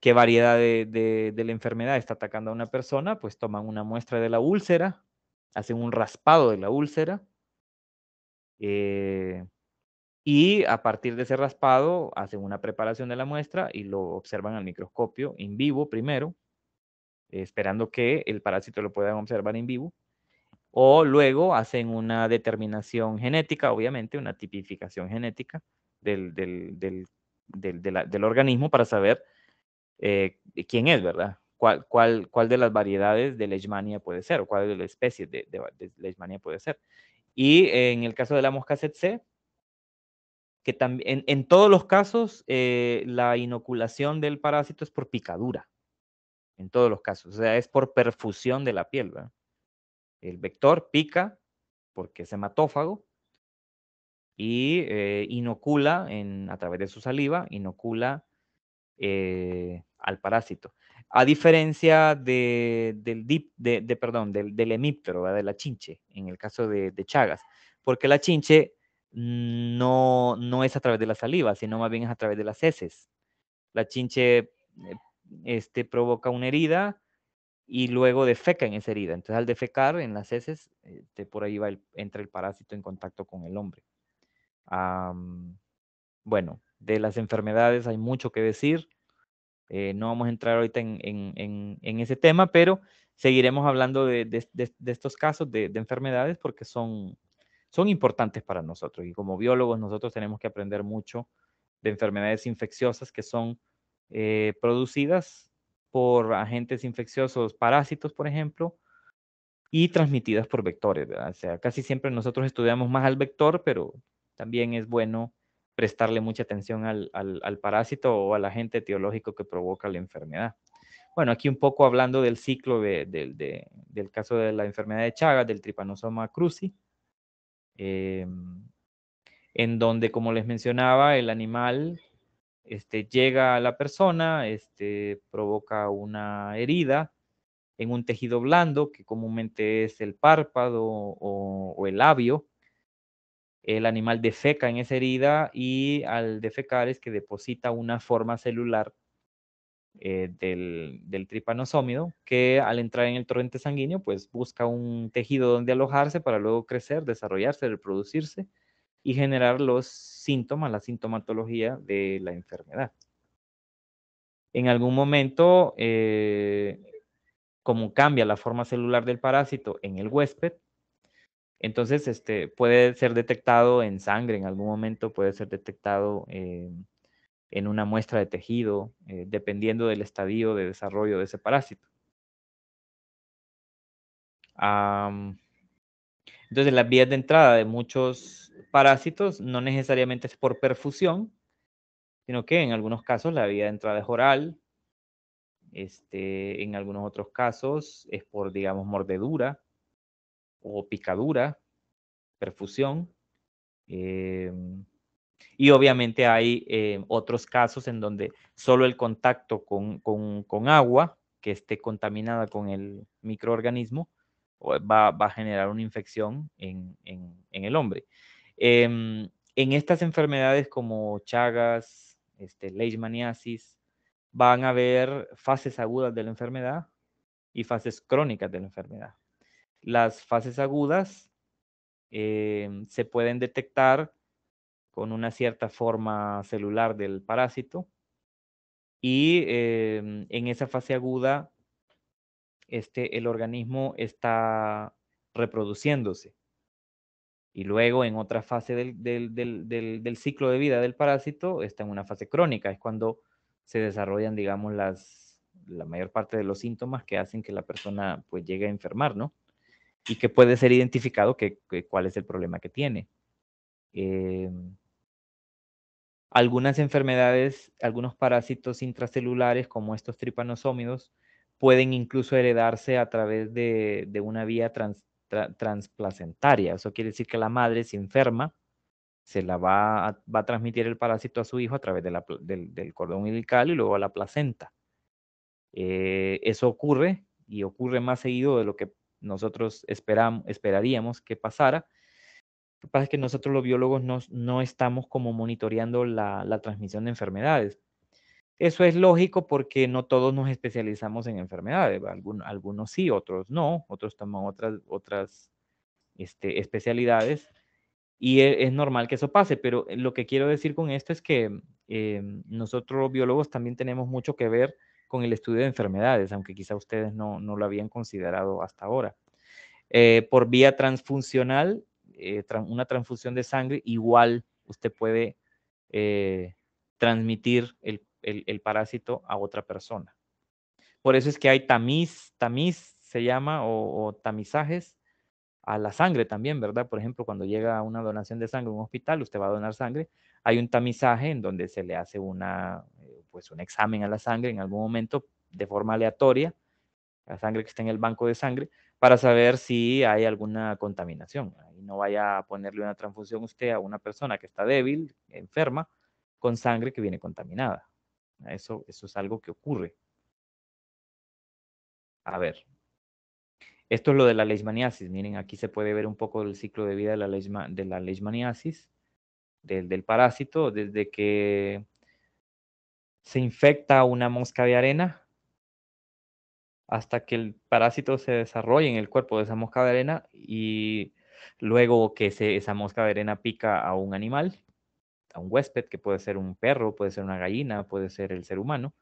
qué variedad de, de, la enfermedad está atacando a una persona, pues toman una muestra de la úlcera, hacen un raspado de la úlcera eh, y a partir de ese raspado hacen una preparación de la muestra y lo observan al microscopio in vivo primero esperando que el parásito lo puedan observar en vivo. O luego hacen una determinación genética, obviamente, una tipificación genética del, del, organismo para saber eh, quién es, ¿verdad? ¿Cuál, cuál, cuál de las variedades de Leishmania puede ser o cuál de las especies de, de, Leishmania puede ser. Y en el caso de la mosca cc que también, en, todos los casos eh, la inoculación del parásito es por picadura en todos los casos. O sea, es por perfusión de la piel. ¿verdad? El vector pica porque es hematófago y eh, inocula en, a través de su saliva, inocula eh, al parásito. A diferencia del, dip, de, perdón, del, del hemíptero, de la chinche, en el caso de, de Chagas, porque la chinche no, no es a través de la saliva, sino más bien es a través de las heces. La chinche eh, este, provoca una herida y luego defeca en esa herida. Entonces, al defecar en las heces, este, por ahí entra el parásito en contacto con el hombre. bueno, de las enfermedades hay mucho que decir. Eh, no vamos a entrar ahorita en, en, ese tema, pero seguiremos hablando de, estos casos de, enfermedades porque son, son importantes para nosotros. Y como biólogos, nosotros tenemos que aprender mucho de enfermedades infecciosas que son eh, producidas por agentes infecciosos, parásitos, por ejemplo, y transmitidas por vectores. O sea, casi siempre nosotros estudiamos más al vector, pero también es bueno prestarle mucha atención al, parásito o al agente etiológico que provoca la enfermedad. Bueno, aquí un poco hablando del ciclo del caso de la enfermedad de Chagas, del tripanosoma cruzi, em, en donde, como les mencionaba, el animal este, llega a la persona, este, provoca una herida en un tejido blando, que comúnmente es el párpado o, el labio. El animal defeca en esa herida y al defecar es que deposita una forma celular eh, del, del tripanosómido, que al entrar en el torrente sanguíneo, pues busca un tejido donde alojarse para luego crecer, desarrollarse, reproducirse y generar los síntomas, la sintomatología de la enfermedad. En algún momento, eh, como cambia la forma celular del parásito en el huésped, entonces este, puede ser detectado en sangre en algún momento, puede ser detectado en una muestra de tejido, eh, dependiendo del estadio de desarrollo de ese parásito. entonces, las vías de entrada de muchos parásitos no necesariamente es por perfusión, sino que en algunos casos la vía de entrada es oral, este, en algunos otros casos es por, digamos, mordedura o picadura, perfusión. Em, y obviamente hay em, otros casos en donde solo el contacto con, con, agua que esté contaminada con el microorganismo va, va a generar una infección en, en el hombre. Em, en estas enfermedades como Chagas, este, leishmaniasis, van a haber fases agudas de la enfermedad y fases crónicas de la enfermedad. Las fases agudas em, se pueden detectar con una cierta forma celular del parásito y em, en esa fase aguda este, el organismo está reproduciéndose y luego en otra fase del, ciclo de vida del parásito está en una fase crónica, es cuando se desarrollan, digamos, las, la mayor parte de los síntomas que hacen que la persona pues llegue a enfermar, ¿no? Y que puede ser identificado cuál es el problema que tiene. Em, algunas enfermedades, algunos parásitos intracelulares como estos tripanosómidos pueden incluso heredarse a través de, de una vía trans, transplacentaria. Eso quiere decir que la madre se enferma, se la va a, transmitir el parásito a su hijo a través del, cordón umbilical y luego a la placenta. Eh, eso ocurre y ocurre más seguido de lo que nosotros esperaríamos que pasara. Lo que pasa es que nosotros los biólogos no, estamos como monitoreando la transmisión de enfermedades eso es lógico porque no todos nos especializamos en enfermedades, algunos, algunos sí, otros no, otros toman otras, otras este, especialidades y e, es, normal que eso pase, pero lo que quiero decir con esto es que em, nosotros biólogos también tenemos mucho que ver con el estudio de enfermedades, aunque quizá ustedes no, no lo habían considerado hasta ahora. Eh, por vía transfuncional, eh, una transfusión de sangre, igual usted puede eh, transmitir el el, parásito a otra persona. Por eso es que hay tamiz, tamiz se llama, o, tamizajes a la sangre también, ¿verdad? Por ejemplo, cuando llega una donación de sangre a un hospital, usted va a donar sangre, hay un tamizaje en donde se le hace una, eh, pues un examen a la sangre en algún momento de forma aleatoria, la sangre que está en el banco de sangre, para saber si hay alguna contaminación. Y no vaya a ponerle una transfusión usted a una persona que está débil, enferma, con sangre que viene contaminada. Eso, eso es algo que ocurre. A ver, esto es lo de la leishmaniasis. Miren, aquí se puede ver un poco el ciclo de vida de la, de la leishmaniasis, del, del, parásito, desde que se infecta una mosca de arena hasta que el parásito se desarrolla en el cuerpo de esa mosca de arena y luego que esa mosca de arena pica a un animal a un huésped, que puede ser un perro, puede ser una gallina, puede ser el ser humano,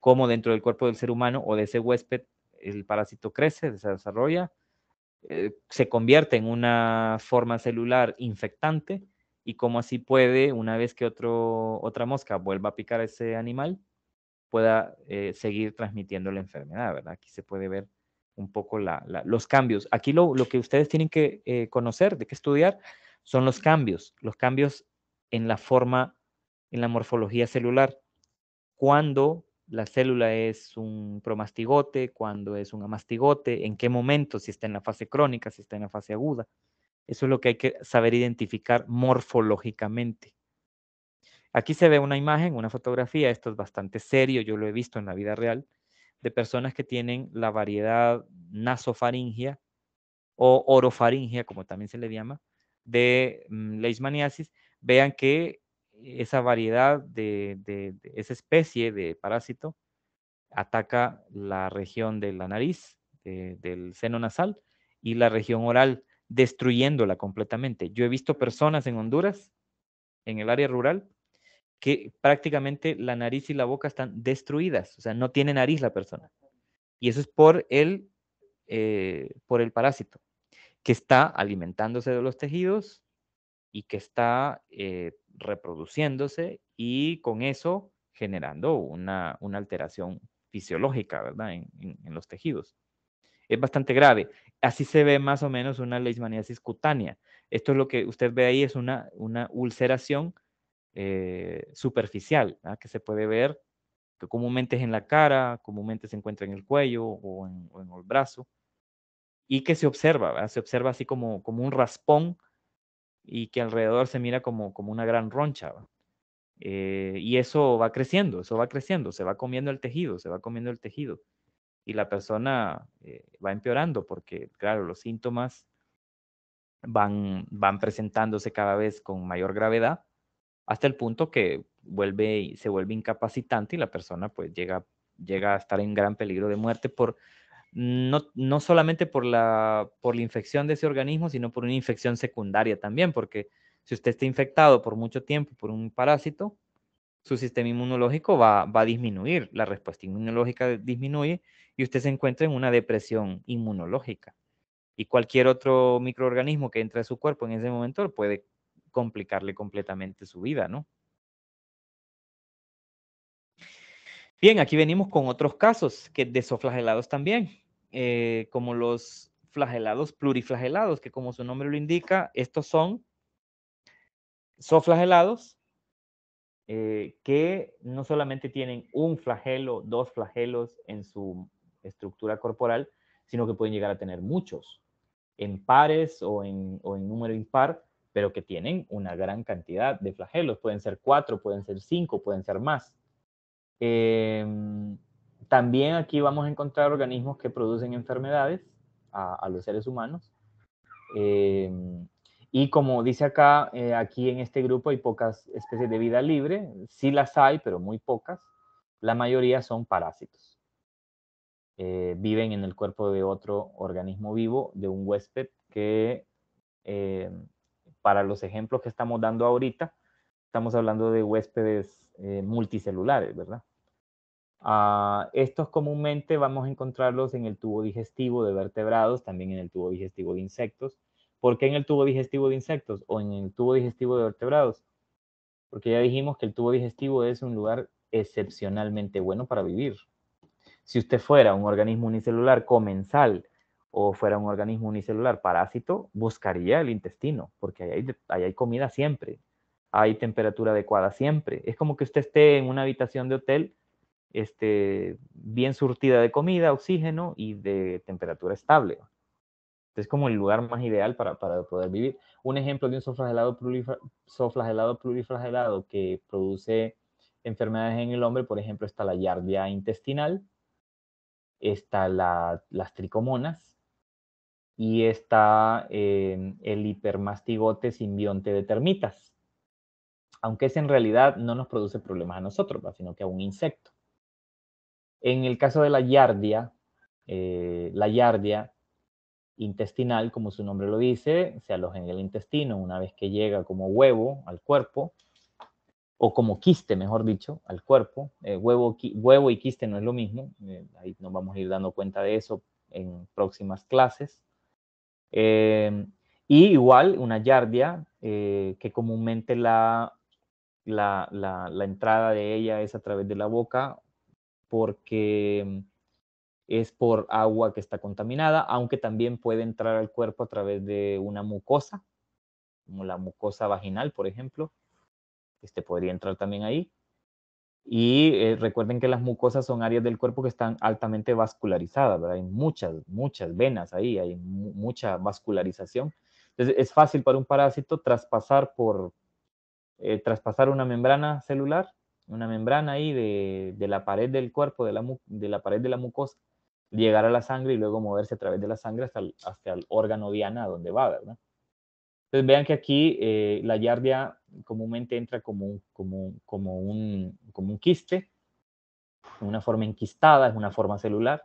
cómo dentro del cuerpo del ser humano o de ese huésped el parásito crece, se desarrolla, eh, se convierte en una forma celular infectante y cómo así puede, una vez que otro, otra mosca vuelva a picar a ese animal, pueda eh, seguir transmitiendo la enfermedad, ¿verdad? Aquí se puede ver un poco los cambios. Aquí lo, que ustedes tienen que eh, conocer, de qué estudiar, son los cambios, los cambios en la forma, en la morfología celular. Cuando la célula es un promastigote, cuando es un amastigote, en qué momento, si está en la fase crónica, si está en la fase aguda. Eso es lo que hay que saber identificar morfológicamente. Aquí se ve una imagen, una fotografía, esto es bastante serio, yo lo he visto en la vida real, de personas que tienen la variedad nasofaringia o orofaringia, como también se le llama, de mm, leishmaniasis, vean que esa variedad de, esa especie de parásito ataca la región de la nariz, del seno nasal y la región oral, destruyéndola completamente. Yo he visto personas en Honduras, en el área rural, que prácticamente la nariz y la boca están destruidas, o sea, no tiene nariz la persona. Y eso es por eh, por el parásito, que está alimentándose de los tejidos, y que está eh, reproduciéndose y con eso generando una, alteración fisiológica, En, los tejidos. Es bastante grave. Así se ve más o menos una leishmaniasis cutánea. Esto es lo que usted ve ahí, es una, una ulceración eh, superficial, ¿ah? que se puede ver, que comúnmente es en la cara, comúnmente se encuentra en el cuello o en, el brazo, y que se observa, se observa así como, como un raspón y que alrededor se mira como, como una gran roncha. Eh, y eso va creciendo, eso va creciendo, se va comiendo el tejido, se va comiendo el tejido. Y la persona eh, va empeorando porque, claro, los síntomas van, van presentándose cada vez con mayor gravedad hasta el punto que vuelve, se vuelve incapacitante y la persona pues llega, llega a estar en gran peligro de muerte por no, solamente por la, infección de ese organismo, sino por una infección secundaria también, porque si usted está infectado por mucho tiempo por un parásito, su sistema inmunológico va, va a disminuir, la respuesta inmunológica disminuye y usted se encuentra en una depresión inmunológica. Y cualquier otro microorganismo que entre a su cuerpo en ese momento puede complicarle completamente su vida, ¿no? Bien, aquí venimos con otros casos que desoflagelados también. Eh, como los flagelados pluriflagelados, que como su nombre lo indica, estos son soflagelados eh, que no solamente tienen un flagelo, dos flagelos en su estructura corporal, sino que pueden llegar a tener muchos, en pares o en, o en número impar, pero que tienen una gran cantidad de flagelos. Pueden ser cuatro, pueden ser cinco, pueden ser más. Eh, también aquí vamos a encontrar organismos que producen enfermedades a, los seres humanos. Em, y como dice acá, eh, aquí en este grupo hay pocas especies de vida libre. Sí las hay, pero muy pocas. La mayoría son parásitos. Eh, viven en el cuerpo de otro organismo vivo, de un huésped que, em, para los ejemplos que estamos dando ahorita, estamos hablando de huéspedes eh, multicelulares, ¿verdad? Ah, estos comúnmente vamos a encontrarlos en el tubo digestivo de vertebrados, también en el tubo digestivo de insectos. ¿Por qué en el tubo digestivo de insectos o en el tubo digestivo de vertebrados? Porque ya dijimos que el tubo digestivo es un lugar excepcionalmente bueno para vivir. Si usted fuera un organismo unicelular comensal o fuera un organismo unicelular parásito, buscaría el intestino, porque ahí hay comida siempre, hay temperatura adecuada siempre. Es como que usted esté en una habitación de hotel este, bien surtida de comida, oxígeno y de temperatura estable. Es como el lugar más ideal para, poder vivir. Un ejemplo de un soflagelado, pluriflagelado que produce enfermedades en el hombre, por ejemplo, está la yardia intestinal, está las tricomonas y está eh, el hipermastigote simbionte de termitas. Aunque ese en realidad no nos produce problemas a nosotros, sino que a un insecto. En el caso de la yardia, eh, la yardia intestinal, como su nombre lo dice, se aloja en el intestino una vez que llega como huevo al cuerpo, o como quiste, mejor dicho, al cuerpo. Eh, huevo, huevo y quiste no es lo mismo, eh, ahí nos vamos a ir dando cuenta de eso en próximas clases. Em, y igual una yardia que comúnmente la la, la entrada de ella es a través de la boca porque es por agua que está contaminada, aunque también puede entrar al cuerpo a través de una mucosa, como la mucosa vaginal, por ejemplo. Este podría entrar también ahí. Y eh, recuerden que las mucosas son áreas del cuerpo que están altamente vascularizadas, ¿verdad? Hay muchas, muchas venas ahí, hay mucha vascularización. Entonces es fácil para un parásito traspasar por, eh, traspasar una membrana celular una membrana ahí de, de la pared del cuerpo, de la, de la, pared de la mucosa, llegar a la sangre y luego moverse a través de la sangre hasta el, hasta el órgano diana donde va, ¿verdad? Entonces vean que aquí eh, la yardia comúnmente entra como, un, como, como, un, como un quiste, una forma enquistada, es una forma celular.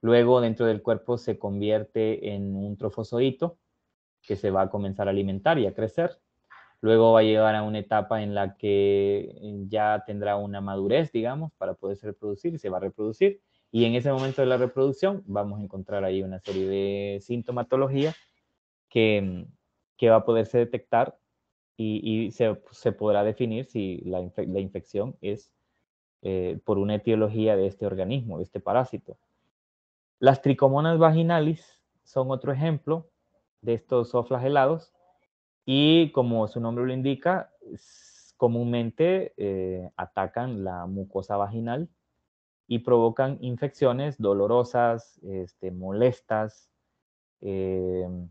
Luego dentro del cuerpo se convierte en un trofozoito que se va a comenzar a alimentar y a crecer. Luego va a llegar a una etapa en la que eh, ya tendrá una madurez, digamos, para poderse reproducir y se va a reproducir. Y en ese momento de la reproducción vamos a encontrar ahí una serie de sintomatología que, mm, va a poderse detectar y, se, podrá definir si la, infección es eh, por una etiología de este organismo, de este parásito. Las tricomonas vaginalis son otro ejemplo de estos zooflagelados y como su nombre lo indica, comúnmente eh, atacan la mucosa vaginal y provocan infecciones dolorosas, este, molestas, em,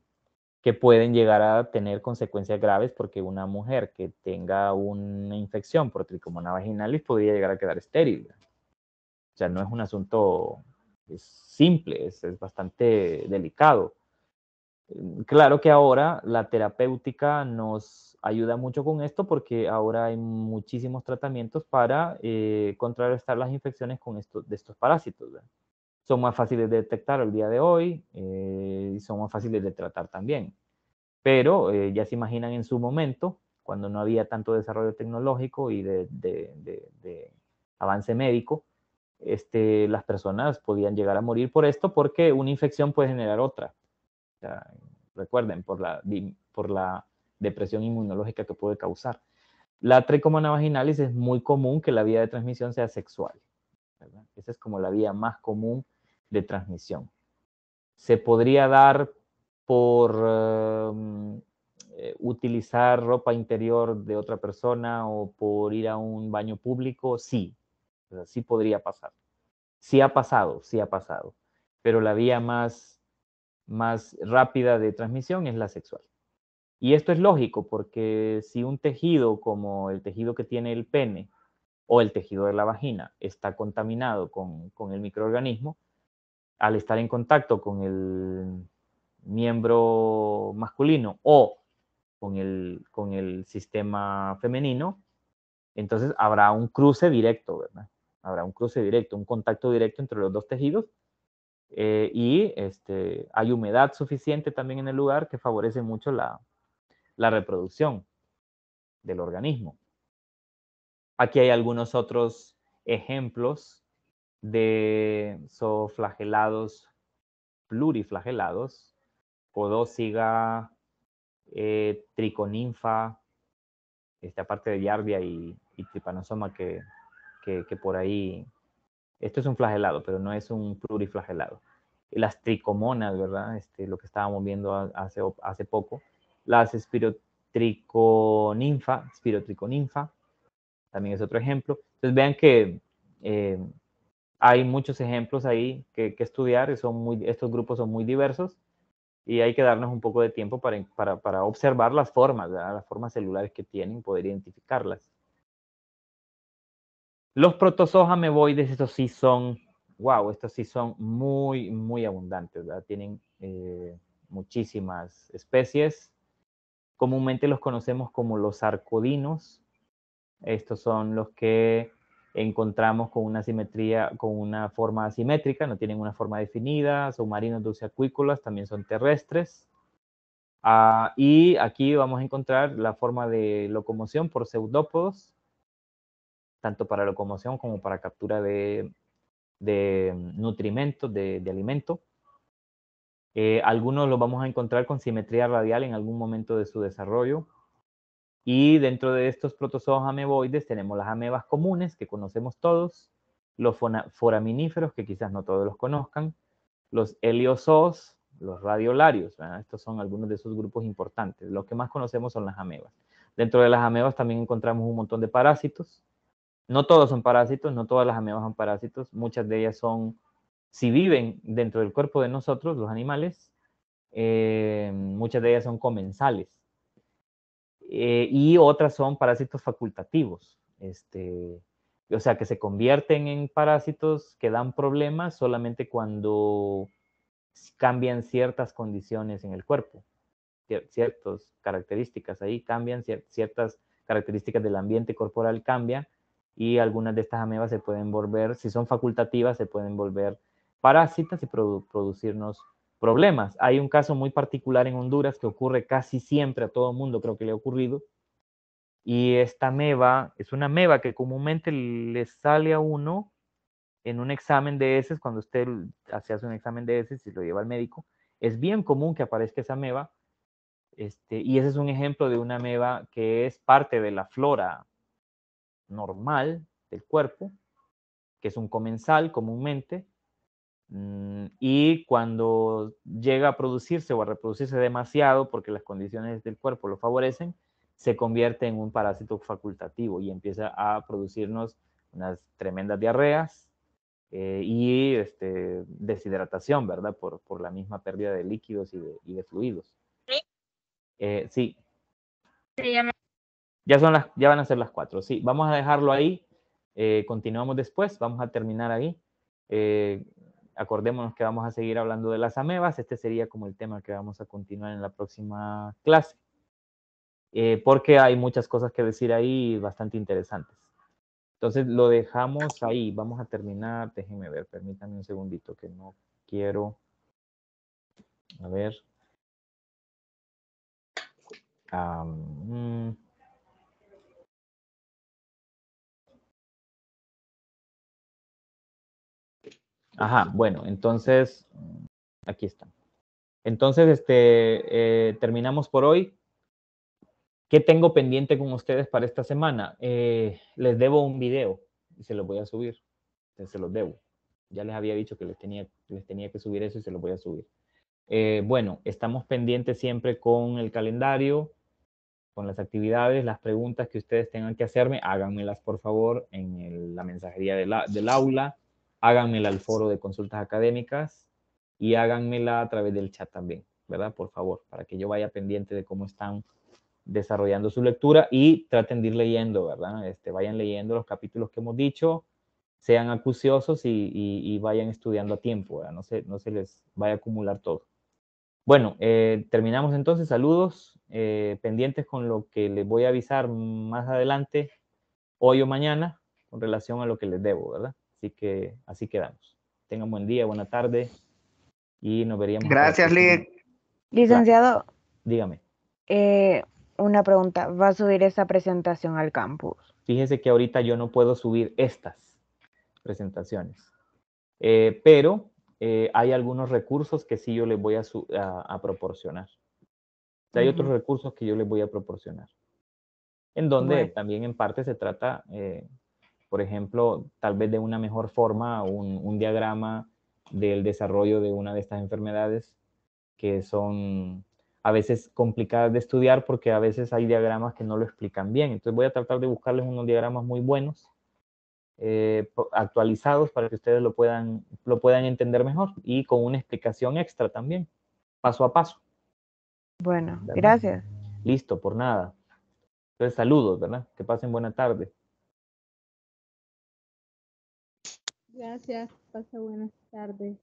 que pueden llegar a tener consecuencias graves porque una mujer que tenga una infección por tricomona vaginalis podría llegar a quedar estéril. O sea, no es un asunto simple, es bastante delicado. Mm, claro que ahora la terapéutica nos ayuda mucho con esto porque ahora hay muchísimos tratamientos para eh, contrarrestar las infecciones con de estos parásitos. Son más fáciles de detectar el día de hoy eh, y son más fáciles de tratar también. Pero eh, ya se imaginan en su momento, cuando no había tanto desarrollo tecnológico y de, avance médico, este, las personas podían llegar a morir por esto porque una infección puede generar otra recuerden, por la, por la depresión inmunológica que puede causar. La tricomona vaginalis es muy común que la vía de transmisión sea sexual. Esa es como la vía más común de transmisión. Se podría dar por um, eh, utilizar ropa interior de otra persona o por ir a un baño público, sí, sí podría pasar. Sí ha pasado, sí ha pasado. Pero la vía más más rápida de transmisión es la sexual. Y esto es lógico porque si un tejido como el tejido que tiene el pene o el tejido de la vagina está contaminado con, el microorganismo, al estar en contacto con el miembro masculino o con el, con el sistema femenino, entonces habrá un cruce directo, ¿verdad? Habrá un cruce directo, un contacto directo entre los dos tejidos eh, y este, hay humedad suficiente también en el lugar que favorece mucho la, reproducción del organismo. Aquí hay algunos otros ejemplos de zooflagelados pluriflagelados, podósiga, eh, triconinfa, esta parte de yardia y, tripanosoma que por ahí esto es un flagelado, pero no es un pluriflagelado. Las tricomonas, ¿verdad? Este, lo que estábamos viendo hace, poco. Las espirotriconinfa, también es otro ejemplo. Entonces vean que eh, hay muchos ejemplos ahí que, estudiar, estos grupos son muy diversos y hay que darnos un poco de tiempo para, observar las formas, las formas celulares que tienen, poder identificarlas. Los ameboides, estos sí son, wow, estos sí son muy, muy abundantes, ¿verdad? Tienen eh, muchísimas especies. Comúnmente los conocemos como los arcodinos. Estos son los que encontramos con una simetría, con una forma asimétrica, no tienen una forma definida, son marinos acuícolas, también son terrestres. Ah, y aquí vamos a encontrar la forma de locomoción por pseudópodos, tanto para locomoción como para captura de, de mm, nutrimentos, de, alimento. Eh, algunos los vamos a encontrar con simetría radial en algún momento de su desarrollo. Y dentro de estos protozoos ameboides tenemos las amebas comunes que conocemos todos, los foraminíferos que quizás no todos los conozcan, los heliozoos, los radiolarios. Estos son algunos de esos grupos importantes. Los que más conocemos son las amebas. Dentro de las amebas también encontramos un montón de parásitos, no todos son parásitos, no todas las amebas son parásitos, muchas de ellas son, si viven dentro del cuerpo de nosotros, los animales, eh, muchas de ellas son comensales. Eh, y otras son parásitos facultativos, este, o sea, que se convierten en parásitos que dan problemas solamente cuando cambian ciertas condiciones en el cuerpo, ciertas características ahí cambian, ciertas características del ambiente corporal cambian y algunas de estas amebas se pueden volver, si son facultativas, se pueden volver parásitas y producirnos problemas. Hay un caso muy particular en Honduras que ocurre casi siempre, a todo el mundo creo que le ha ocurrido, y esta ameba es una ameba que comúnmente le sale a uno en un examen de heces, cuando usted hace un examen de heces y lo lleva al médico, es bien común que aparezca esa ameba, este, y ese es un ejemplo de una ameba que es parte de la flora normal del cuerpo, que es un comensal comúnmente, mm, y cuando llega a producirse o a reproducirse demasiado porque las condiciones del cuerpo lo favorecen, se convierte en un parásito facultativo y empieza a producirnos unas tremendas diarreas eh, y este, deshidratación, ¿verdad? Por, por, la misma pérdida de líquidos y de, fluidos. Sí. Eh, sí. Se ya, son las, ya van a ser las cuatro, sí. Vamos a dejarlo ahí. Eh, continuamos después, vamos a terminar ahí. Eh, acordémonos que vamos a seguir hablando de las amebas. Este sería como el tema que vamos a continuar en la próxima clase. Eh, porque hay muchas cosas que decir ahí bastante interesantes. Entonces lo dejamos ahí. Vamos a terminar. Déjenme ver, permítanme un segundito que no quiero. A ver. Mm. Ajá, bueno, entonces, aquí está. Entonces, este, eh, terminamos por hoy. ¿Qué tengo pendiente con ustedes para esta semana? Eh, les debo un video y se lo voy a subir. Se los debo. Ya les había dicho que les tenía, les tenía que subir eso y se lo voy a subir. Eh, bueno, estamos pendientes siempre con el calendario, con las actividades, las preguntas que ustedes tengan que hacerme, háganmelas por favor en la mensajería de del aula háganmela al foro de consultas académicas y háganmela a través del chat también, ¿verdad? Por favor, para que yo vaya pendiente de cómo están desarrollando su lectura y traten de ir leyendo, ¿verdad? Este, vayan leyendo los capítulos que hemos dicho, sean acuciosos y, vayan estudiando a tiempo, ¿verdad? No se, les vaya a acumular todo. Bueno, eh, terminamos entonces. Saludos, eh, pendientes con lo que les voy a avisar más adelante, hoy o mañana, con relación a lo que les debo, ¿verdad? Así que así quedamos. Tengan buen día, buena tarde y nos veríamos. Gracias, Lid. Licenciado. Dígame. Eh, una pregunta. ¿Va a subir esa presentación al campus? Fíjese que ahorita yo no puedo subir estas presentaciones. Eh, pero eh, hay algunos recursos que sí yo les voy a, proporcionar. hay otros recursos que yo les voy a proporcionar. En donde también en parte se trata por ejemplo, tal vez de una mejor forma, un, diagrama del desarrollo de una de estas enfermedades que son a veces complicadas de estudiar porque a veces hay diagramas que no lo explican bien. Entonces voy a tratar de buscarles unos diagramas muy buenos, eh, actualizados para que ustedes lo puedan, lo puedan entender mejor y con una explicación extra también, paso a paso. Bueno, gracias. Listo, por nada. Entonces saludos, ¿verdad? Que pasen buena tarde. Gracias, pasa buenas tardes.